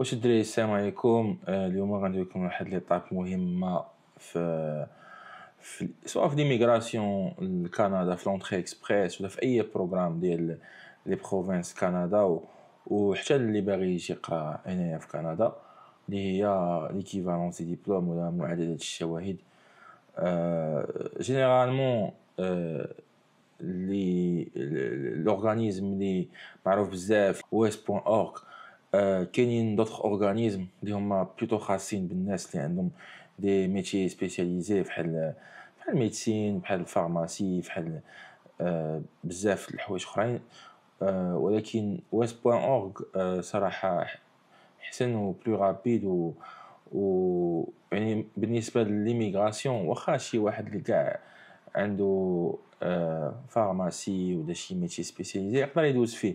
واش الدراري السلام عليكم آه، اليوم غندير لكم واحد لي طاب مهمه في في سواء في ليميغراسيون لكندا في لونتري اكسبريس ولا في اي بروغرام ديال لي بروفينس كندا وحتى اللي باغي يجي يقرا هنايا في كندا اللي هي ليكيفالونس سي ديبلوم ولا معادله الشواهد آه جينيرالمون آه لي لورغانيزم لي معروف بزاف ويست بوان west.org آه، كاينين دوطخ اورغانيزم اللي هما بلوتو خاصين بالناس اللي عندهم دي ميتي سبيسياليزي بحال بحال ميديسين بحال الفارماسي بحال آه، بزاف الحوايج اخرين آه، ولكن ويست بوان اورغ صراحه حسن و بلو رابيد و و يعني بالنسبه لليميغراسيون واخا شي واحد اللي كاع عنده فارماسي ولا شي ميتي سبيسياليزي يقدر يدوز فيه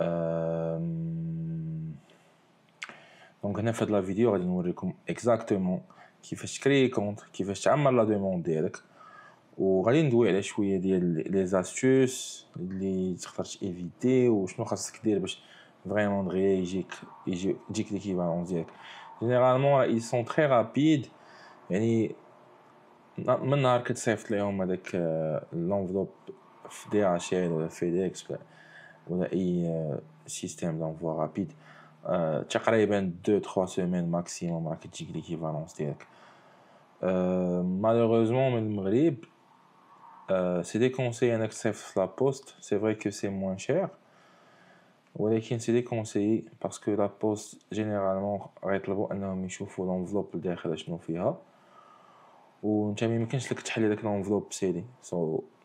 Euh, donc on a fait la vidéo on nous recommande exactement qui fait créer compte qui fait jamais la demande ou rien d'où elle est les astuces les choses à éviter ou je me rassure dire parce que vraiment réagir et j'ai dit qu'il va en généralement ils sont très rapides et ni maintenant que c'est fait avec l'enveloppe DHL ou FedEx ou d'un euh, système d'envoi rapide, euh, Tu as environ deux trois semaines maximum avec l'équivalence. Euh, malheureusement, dans le Maghreb, c'est des conseils en excès sur la poste. C'est vrai que c'est moins cher, mais c'est des conseils parce que la poste, généralement, on va être là pour voir l'enveloppe et voir ce qu'elle a. On ne peut pas aller avec l'enveloppe seule. C'est ça.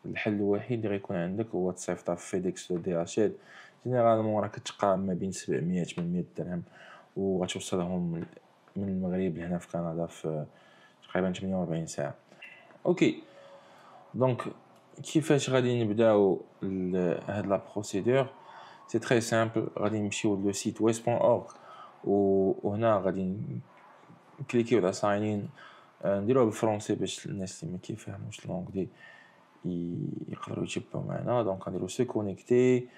الحل الوحيد اللي غيكون عندك هو تصيفط في فيديكس ولا دي اتش ال جينيرالمون راه كتقام ما بين 700 800 درهم وغتوصلهم من المغرب لهنا في كندا في تقريبا 48 ساعه اوكي دونك كيفاش غادي نبداو هاد لا بروسيدور سي تري سامبل غادي نمشيو لو سيت ويس.org وهنا غادي نكليكيو على ساينين آه، نديروها بالفرونسي باش الناس اللي ما كيفهموش لونغ دي Il faut lui chipper maintenant. Donc, quand il veut se connecter,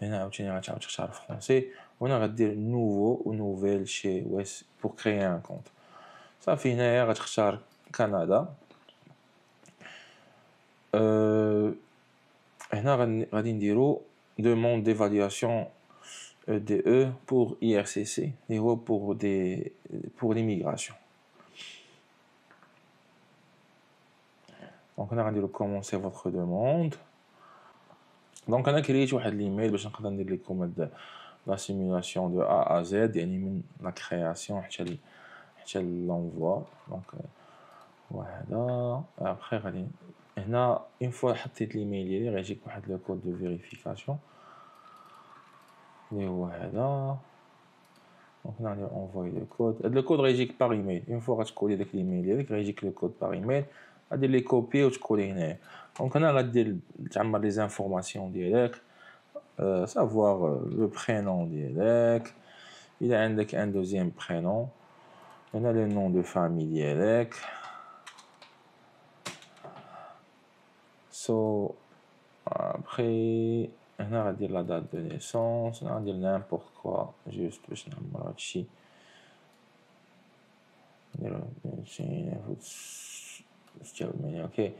il n'a aucune chance de rechercher en français. On a dire nouveau, une nouvelle chez West pour créer un compte. Ça finit à rechercher Canada. On a à redire numéro demande d'évaluation DE e pour IRCC numéro pour des pour l'immigration. donc on a regardé le commencer votre demande donc on a créé sur le email donc on a la simulation de A à Z donc on a la création et l'envoie. l'envoi donc voilà après on a une fois que l'email est cliqué l'email il réagit le code de vérification donc on a envoyé le code et le code réagit par email une fois que tu l'email il réagit le code par email les copier ou de coller. Donc on a déjà des informations directes, euh, savoir euh, le prénom direct, il a indiqué un deuxième prénom, on a le nom de famille direct, après on a la date de naissance, on a dit n'importe quoi, juste le nom de ok,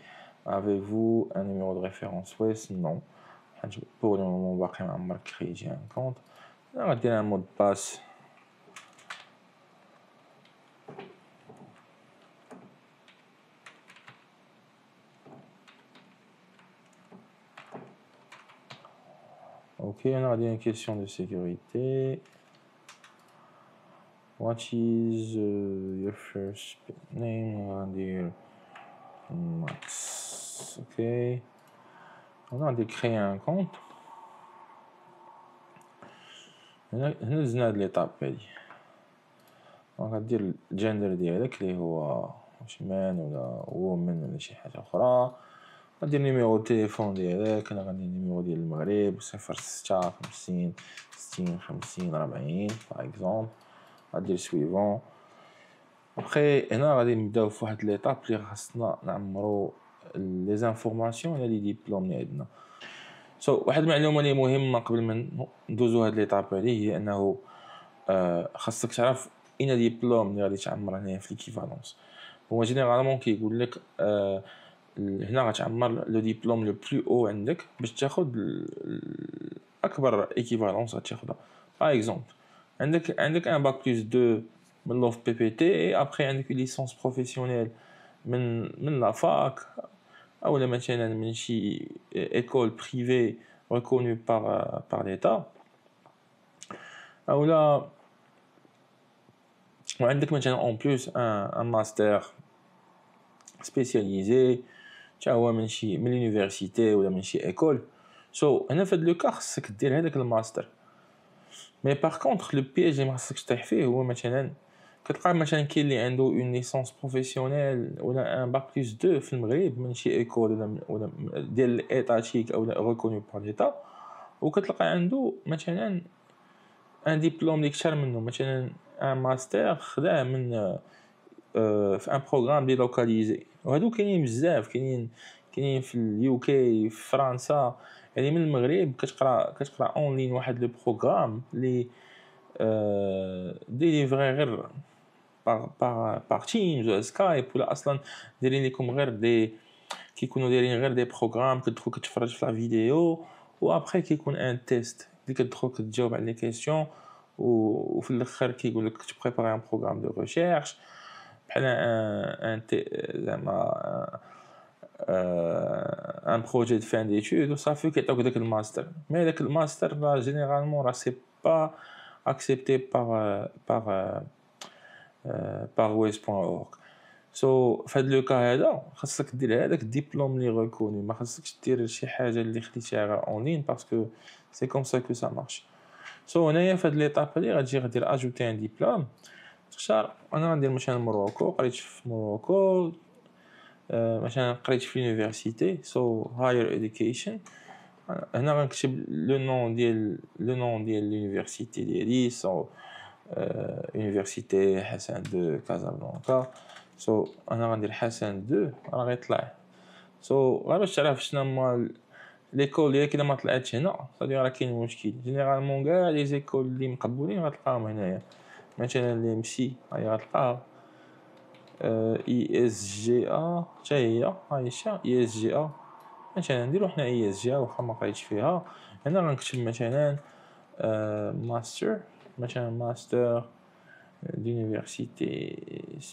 avez-vous un numéro de référence Ouest Non. Pour le moment, on va créer un compte. On va un mot de passe. Ok, on a une question de sécurité. What is euh, your first name? On va dire Max. Ok. هنا غادي كريي ان كونت هنا هنا دزنا هاد ليطاب هادي دونك غدير الجندر ديالك اللي هو واش مان ولا وومن ولا شي حاجه اخرى غدير نيميرو التليفون ديالك انا غندير نيميرو ديال المغرب صفر ستة خمسين ستين خمسين ربعين باغ اكزومبل غدير سويفون ابخي هنا غادي نبداو في واحد ليطاب اللي خاصنا نعمرو لي زانفورماسيون على لي ديبلوم اللي عندنا سو so, واحد المعلومه اللي مهمه قبل ما ندوزو هاد ليطاب هادي هي انه آه خاصك تعرف اين ديبلوم اللي غادي تعمر هنايا في ليكيفالونس هو جينيرالمون كيقول لك آه هنا غتعمر لو ديبلوم لو بلو او عندك باش تاخد اكبر ايكيفالونس غتاخدها باغ اكزومبل عندك عندك ان باك بلس 2 Je l'offre PPT, après il y a une licence professionnelle, même la fac, où il y école privée reconnue par l'État. Il y a en plus un master spécialisé, où il y a université, où il y a une école. Donc, en effet, le cas, c'est que y a un master. Mais par contre, le piège de master que j'ai fait, كتلقى مثلا كاين اللي عنده اون ليسونس بروفيسيونيل ولا ان باك بلس 2 في المغرب من شي ايكول ولا ولا ديال الايتاتيك او ريكوني بار ليتا وكتلقى عنده مثلا ان ديبلوم اللي كثر منه مثلا ان ماستر خداه من آه، في ان بروغرام دي لوكاليزي وهادو كاينين بزاف كاينين كاينين في اليو كي في فرنسا يعني من المغرب كتقرا كتقرا اون لين واحد لو بروغرام لي ديليفري غير par par Teams ou Skype ou là dirin des qui des programmes que tu que tu la vidéo ou après qui connaît un test li que tu que tu job des questions ou qui que tu prépares un programme de recherche bah, euh, euh, un projet de fin d'études ça fait que tu as le master mais le master bah, généralement c'est pas accepté par euh, par Euh, par wise.org سو so, فهاد لو كا هذا خاصك دير هذاك الدبلوم لي ريكوني ما خاصكش دير شي حاجه اللي خديتيها غير اونلاين باسكو سي كوم سا كو سا مارش سو so, هنايا فهاد ليطاب لي غتجي غدير اجوتي ان ديبلوم تختار انا غندير مثلا مروكو قريت في مروكو مثلا قريت في لونيفرسيتي سو هاير اديوكيشن هنا غنكتب لو نون ديال لو نون ديال لونيفرسيتي ديالي سو so, Euh, Université Hassan 2 Casablanca سو انا غندير حسن 2 راه غيطلع سو so, غير باش تعرف شنو هما ليكول ديالك الا ما طلعتش هنا غادي راه كاين مشكل جينيرالمون كاع لي زيكول اللي مقبولين غتلقاهم هنايا مثلا ام مسي هاي غتلقاها اي اس جي ا حتى هي هاي شا اي اس جي ا مثلا نديرو حنا اي اس جي ا واخا ما قريتش فيها هنا غنكتب مثلا ماستر آه، uh, machin master euh, d'université,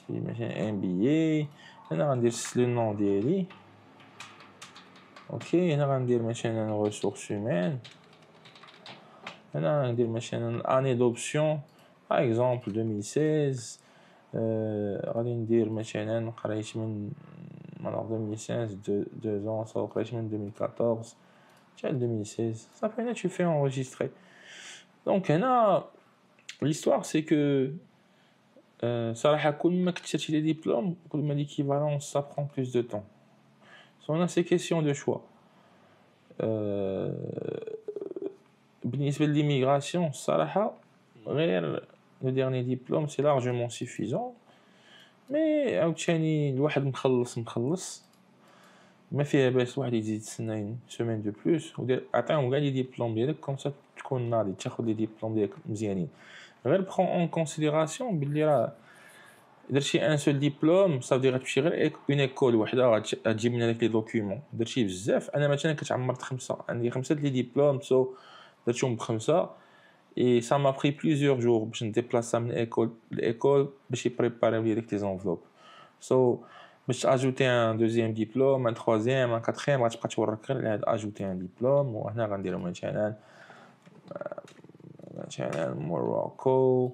machin MBA. On a rendu le nom d'Eli. Ok, on a rendu le machin en ressources humaines. On a rendu le année d'option. Par exemple, 2016. On a rendu le machin euh, alors 2016, deux ans, ça aurait 2014. 2016, ça fait que tu fais enregistrer. Donc, il a. L'histoire, c'est que Salah Akulma qui cherche les diplômes, Akulma dit qu'il va ça prend plus de temps. c'est on a ces questions de choix. ministère de l'immigration Salah, réel, le dernier diplôme, c'est largement suffisant. Mais Aouchani, le Wahad Mkhalas Mkhalas, mais fait ABS Wahad, il dit une semaine de plus. Attends, on gagne les diplômes, comme ça, tu connais les diplômes, les diplômes, les elle prend en considération, il y a d'ici un seul diplôme, ça veut dire que Cyril est une école où il doit diminuer les documents. D'ici vingt, un des matins que j'ai marqué mille cinq cent, diplômes sur d'ici mille cinq et ça m'a pris plusieurs jours pour se déplacer à école, l'école pour préparer les enveloppes. Sur, je rajoutais un deuxième diplôme, un troisième, un quatrième, je ne sais pas ajouter un diplôme ou un arrangement différent. مثلا موروكو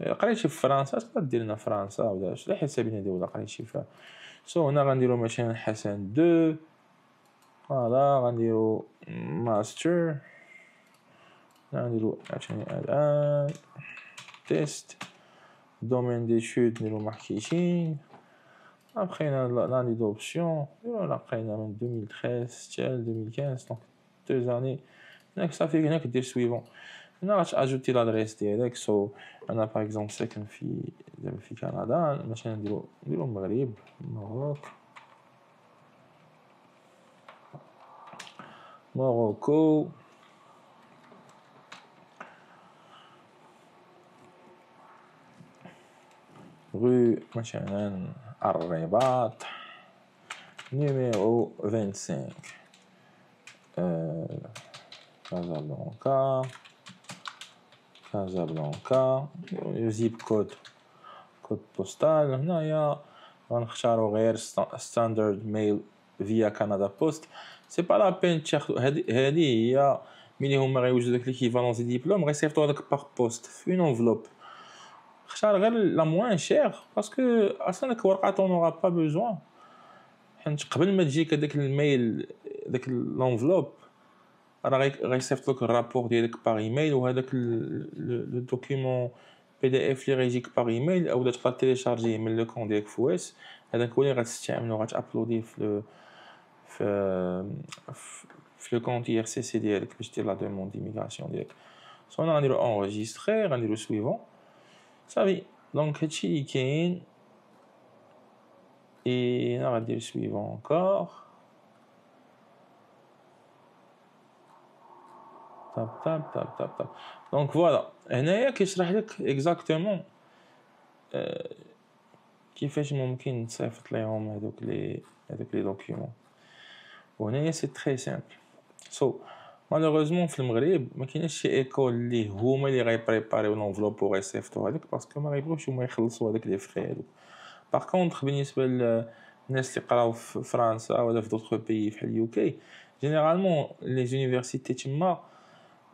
إيه، قريت شي في فرنسا تقدر دير لنا فرنسا ولا على حسابنا دوله قريت شي فيها سو هنا غنديرو مثلا حسن دو فوالا غنديرو ماستر غنديرو عشان الان تيست دومين دي شوت نديرو ماركتينغ ابخينا لاني دوبسيون لقينا من 2013 حتى 2015 دونك دو زاني هناك صافي هناك دير سويفون on n'a ajouté l'adresse directe on a par exemple ce qu'on de on est au Canada on va dire au Maroc Maroc rue, on va dire Arrebat numéro 25 euh, Casablanca كازابلانكا زيب كود كود بوستال هنايا غنختارو غير ستاندرد ميل فيا كندا بوست سي با لا بين تاخذ هادي هي ملي هما غيوجدوا داك ليكيفالونس ديبلوم غيصيفطو هذاك باغ بوست في اون انفلوب اختار غير لا موان شير باسكو اصلا داك ورقه اون اورا با بوزوان حيت قبل ما تجيك هذاك الميل داك لونفلوب Alors, a reçu quelques rapports directs par email ou avec le document PDF lié direct par email ou de être téléchargé. Mais le compte direct vous est d'un côté, le système nous a déjà uploadé le compte IRCCD avec le titre demande d'immigration direct. On a enregistré, on est le suivant. Saviez donc ici qu'un et on a le suivant encore. Donc voilà, il y a qui exactement euh, qui fait que je avec les documents. C'est très simple. malheureusement, je Maroc, il a école qui une enveloppe pour parce que je ne pas les Par contre, je en euh, France ou dans d'autres pays, généralement, les universités,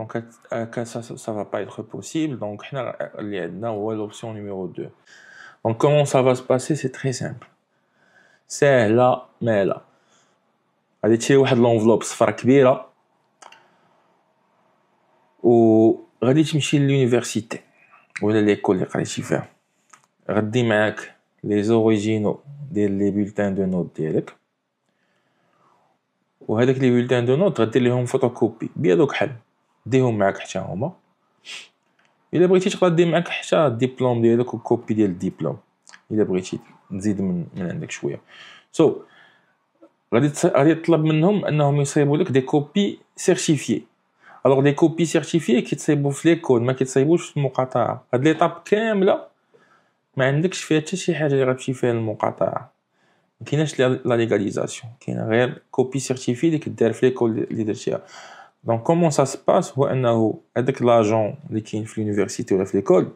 Donc, ça ça va pas être possible. Donc, on a l'option numéro 2. Donc, comment ça va se passer C'est très simple. C'est là, mais là. غادي تشري واحد enveloppe صفرا كبيره غادي تمشي لليونيفرسيتي ولا ليكول اللي قريتي فيها غدي معاك لي زوريجينو ديال لي بولتان دو نوت ديالك وهذاك لي بولتان دو نوت غدير ليهم فوتوكوبي بيدوك حل ديهم معاك حتى هما الا بغيتي تقدر دير معاك حتى الدبلوم ديالك وكوبي ديال الدبلوم الا بغيتي تزيد من, من عندك شويه سو so, غادي غادي تطلب منهم انهم يصيبوا لك دي كوبي سيرتيفيي الوغ دي كوبي سيرتيفيي كيتصيبوا في لي كود ما كيتصيبوش في المقاطعه هاد ليطاب كامله ما عندكش فيها حتى شي حاجه اللي غتمشي فيها المقاطعه ما كايناش لا ليغاليزاسيون كاين غير كوبي سيرتيفيي اللي كدار في لي كود اللي درتيها Donc, comment ça se passe C'est que l'agent qui est l'université ou à l'école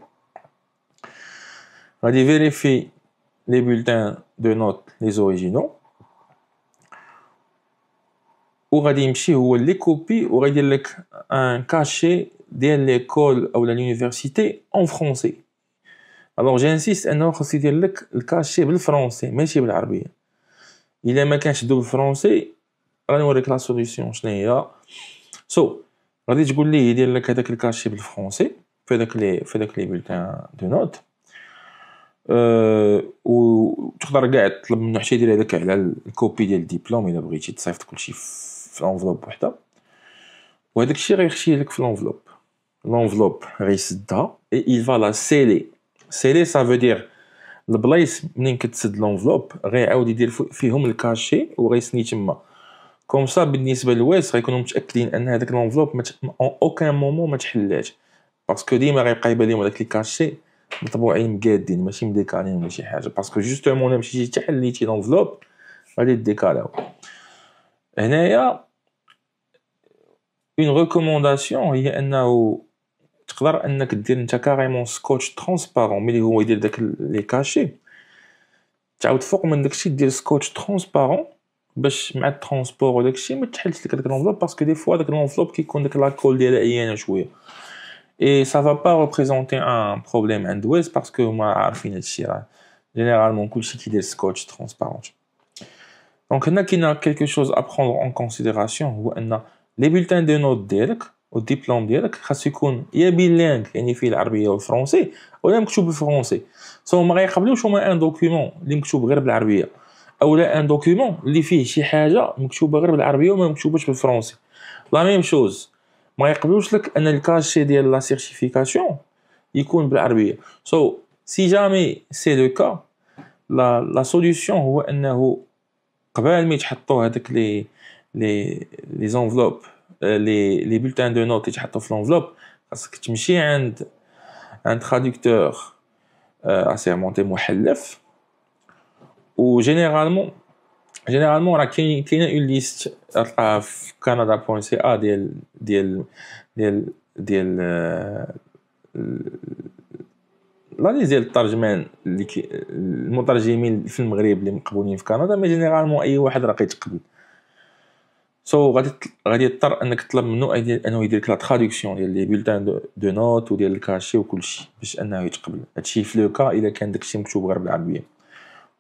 va vérifier les bulletins de notes, les originaux, On va les copies, on va un cachet de l'école ou de l'université en français. Alors, j'insiste, on va le cachet en français, mais pas en arabe. Il y a pas de français, on va la solution. سو غادي تقول لي يدير لك هذاك الكاشي بالفرونسي في داك لي في داك لي بولتان دو نوت و تقدر كاع تطلب منو حتى يدير هذاك على الكوبي ديال الدبلوم الا بغيتي تصيفط كلشي في الانفلوب وحده وهداك الشيء غيخشي لك في الانفلوب الانفلوب غيسدها اي il va la سيلي سا فو دير البلايص منين كتسد الانفلوب غيعاود يدير فيهم الكاشي وغيسني تما كوم سا بالنسبه للويس غيكونوا متاكدين ان هذاك لونفلوب مت... اون اوكان مومون ما تحلاش باسكو ديما غيبقى يبان لهم هذاك لي كاشي مطبوعين مقادين ماشي مديكالين ولا شي حاجه باسكو جوستومون الا مشيتي حتى حليتي لونفلوب غادي ديكالاو هنايا اون ريكومونداسيون هي انه تقدر انك دير انت كاريمون سكوتش ترونسبارون ملي هو يدير داك لي كاشي تعاود فوق من داكشي دير سكوتش ترونسبارون pour le transport au autre the parce que des fois, cette enveloppe est un peu la colle de l'échec. Et ça ne va pas représenter un problème en parce que je Généralement, scotch transparent. Donc, il y a quelque chose à prendre en considération, les bulletins de notes diplômes, français, ou français. un document qui est او لا ان دوكيومون اللي فيه شي حاجه مكتوبه غير بالعربيه وما مكتوباش بالفرنسي لا ميم شوز ما يقبلوش لك ان الكاشي ديال لا سيرتيفيكاسيون يكون بالعربيه سو so, سي جامي سي لو كا لا لا سوليوشن هو انه قبل ما يتحطوا هذاك لي لي لي زونفلوب لي لي بولتان دو نوت يتحطوا في لونفلوب خاصك تمشي عند عند تراديكتور اسيرمونتي محلف وجينيرالمون جينيرالمون راه كاين كاينه اون ليست تلقاها في كندا بوان سي ا ديال ديال ديال ديال لا ليست ديال الترجمان اللي المترجمين في المغرب اللي مقبولين في كندا مي جينيرالمون اي واحد راه كيتقبل سو so, غادي غادي يضطر انك تطلب منه انه يدير لك لا تراديكسيون ديال لي بولتان دو نوت وديال الكاشي وكلشي باش انه يتقبل هادشي في لو كا الا كان داكشي مكتوب غير بالعربيه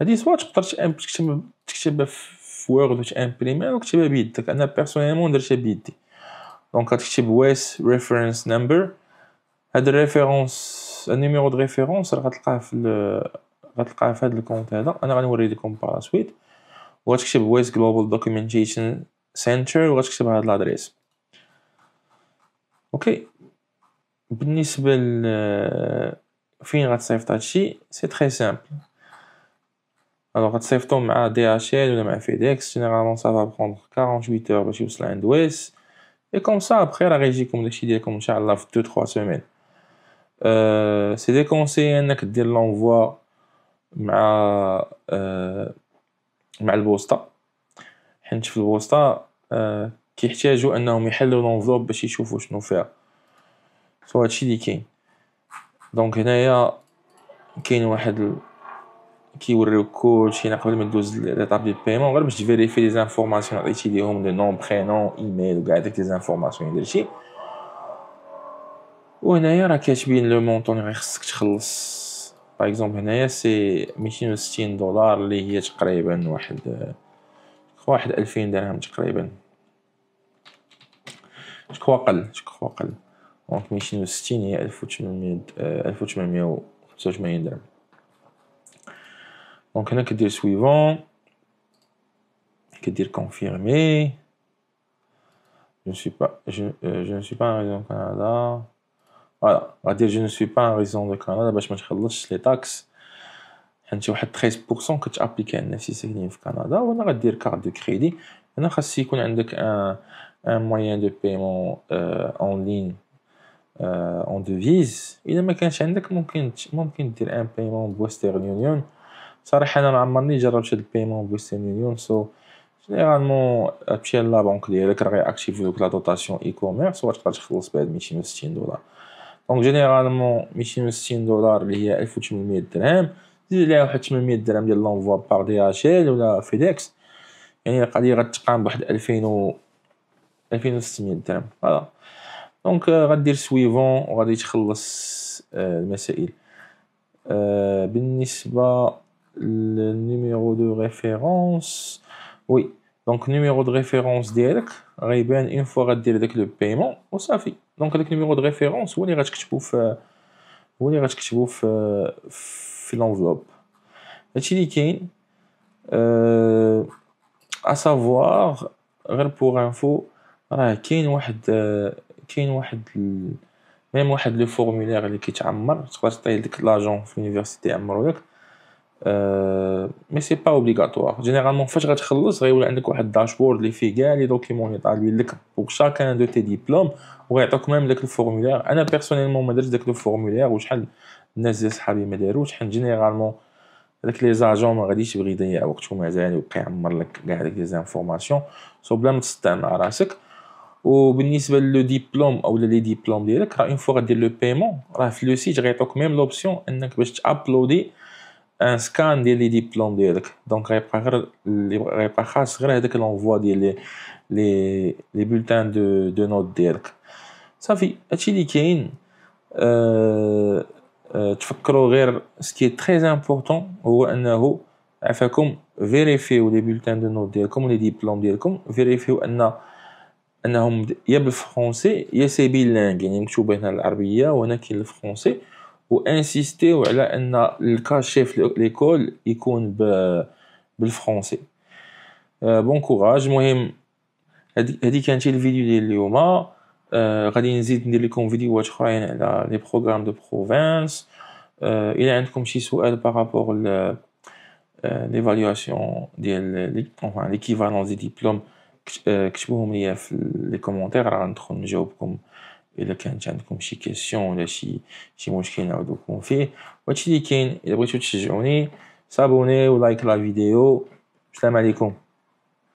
هذه سوا تقدر تكتب تكتبها في وورد وتامبريمي او تكتبها بيدك انا بيرسونيلمون درتها بيدي دونك غتكتب ويس ريفرنس نمبر هاد الريفيرونس النيميرو دو ريفيرونس راه غتلقاه في غتلقاه في هاد الكونت هذا انا غنوري لكم بار سويت وغتكتب واس جلوبال دوكيومنتيشن سنتر وغتكتب هاد الادريس اوكي بالنسبه ل فين غتصيفط هادشي سي تري سامبل الوغ غتصيفطو مع دي اش ال ولا مع فيديكس جينيرالمون سافا بخوندخ كارونتويت اور باش يوصل عند ويس اي كوم سا ابخي راه غيجيكم داكشي ديالكم ان شاء الله في دو تخوا سومين سي دي كونسي انك دير لونفوا مع أه مع البوسطة حيت في البوسطة كيحتاجو انهم يحلو لونفلوب باش يشوفو شنو فيها سو هادشي لي كاين دونك هنايا كاين واحد كل شيء قبل ما دوز ليتاب دي بيمون غير باش تفيريفي لي زانفورماسيون عطيتي ليهم لو نون برينون ايميل وكاع داك لي زانفورماسيون درتي وهنايا راه كاتبين لو مونطون اللي خصك تخلص باغ اكزومبل هنايا سي 260 دولار اللي هي تقريبا واحد واحد 2000 درهم تقريبا شكو اقل شكو اقل دونك 260 هي 1800 1885 درهم Donc, on a que dire suivant, que dire confirmer. Je ne suis pas, je, euh, ne suis pas un résident du Canada. Voilà, on va dire je ne suis pas un résident de Canada, bah, je me suis les taxes. Et 13% que tu appliques à un si c'est Canada. On va dire carte de crédit. On a aussi un, un moyen de paiement euh, en ligne. Euh, en devise, il y a un paiement Western Union, صراحة أنا ما عمرني جربت هاد البيمون ويسترن مليون سو جينيرالمون تمشي لابنك ديالك راه غيأكتيفي دوك لا دوطاسيون اي كوميرس و تقدر تخلص و ستين دولار دونك جينيرالمون ميتين ستين دولار اللي هي ألف 1800 درهم زيد عليها واحد تمنمية درهم ديال لونفوا بار دي اش ال ولا فيديكس يعني القضية غتقام بواحد ألفين و ألفين 2600 درهم فوالا دونك غدير سويفون وغادي تخلص المسائل بالنسبه le numéro de référence. Oui, donc numéro de référence direct. Ribbon une fois que le paiement, ou ça fait. Donc avec numéro de référence, vous allez que je peux faire Vous allez que je peux faire l'enveloppe. Et tu dis qu'il à savoir, pour info, il y a même واحد le formulaire qui est à Ammar, tu vois, c'est l'agent de l'université à مي سي با اوبليغاتوار جينيرالمون فاش غتخلص غيولي عندك واحد الداشبورد اللي فيه كاع لي دوكيمون اللي طالبين لك بوك شاكان دو تي ديبلوم ويعطوك ميم داك الفورمولير انا بيرسونيلمون ما درتش داك الفورمولير وشحال الناس ديال صحابي ما داروش حيت جينيرالمون داك لي زاجون ما غاديش يبغي يضيع وقته مازال يبقى يعمر لك كاع داك لي زانفورماسيون سو بلا ما تسطع مع راسك وبالنسبه لو ديبلوم او لي ديبلوم ديالك راه اون فوا غدير لو بيمون راه في لو سيت غيعطوك ميم لوبسيون انك باش تابلودي Un scan des diplômes e Donc, e que l'on voit les bulletins de notre e euh, euh, ce qui est très important. Il faut vérifier les bulletins de nos Comme les diplômes d'Erc. Il vérifier français. a ou insister ou le à la cas l'école il le français euh, bon courage moi je le vidéo de euh, vous vidéo les programmes de province euh, il est comme si souhait par rapport l'évaluation des l'équivalence des diplômes que je les commentaires et le qu'un comme si question, le si, si moi je qu'ai un autre conférence. Voici je dis qu'il y a une petite journée. S'abonner ou liker la vidéo. Salaam alaikum.